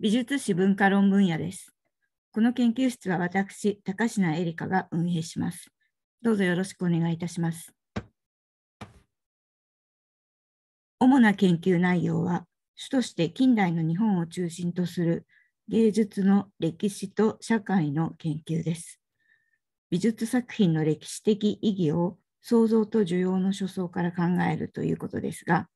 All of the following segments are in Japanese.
美術史文化論分野です。この研究室は私、高階恵里香が運営します。どうぞよろしくお願いいたします。主な研究内容は、主として近代の日本を中心とする芸術の歴史と社会の研究です。美術作品の歴史的意義を創造と需要の所想から考えるということですが、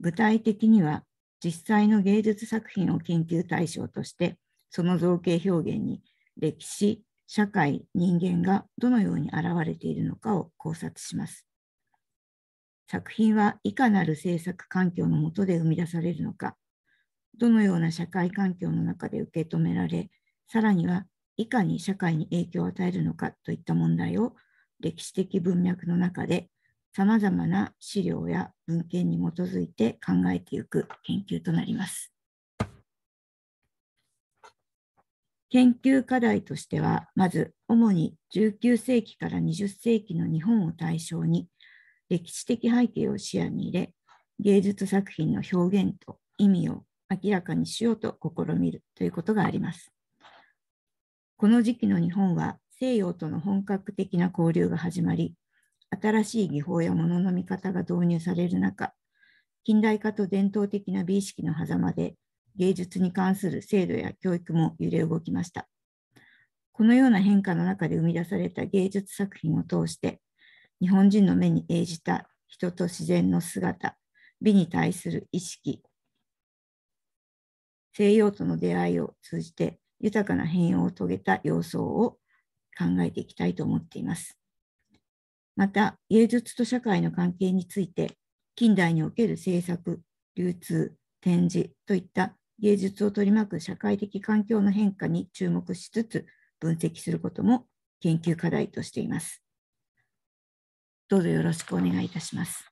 具体的には実際の芸術作品を研究対象としてその造形表現に歴史社会人間がどのように現れているのかを考察します作品はいかなる制作環境の下で生み出されるのかどのような社会環境の中で受け止められさらにはいかに社会に影響を与えるのかといった問題を歴史的文脈の中でさまざまな資料や文献に基づいて考えていく研究となります。研究課題としては、まず主に19世紀から20世紀の日本を対象に、歴史的背景を視野に入れ、芸術作品の表現と意味を明らかにしようと試みるということがあります。この時期の日本は西洋との本格的な交流が始まり、新しい技法やものの見方が導入される中、近代化と伝統的な美意識の狭間で芸術に関する制度や教育も揺れ動きました。このような変化の中で生み出された芸術作品を通して、日本人の目に映じた人と自然の姿、美に対する意識、西洋との出会いを通じて豊かな変容を遂げた様相を考えていきたいと思っています。また芸術と社会の関係について近代における制作流通展示といった芸術を取り巻く社会的環境の変化に注目しつつ分析することも研究課題としています。どうぞよろしくお願いいたします。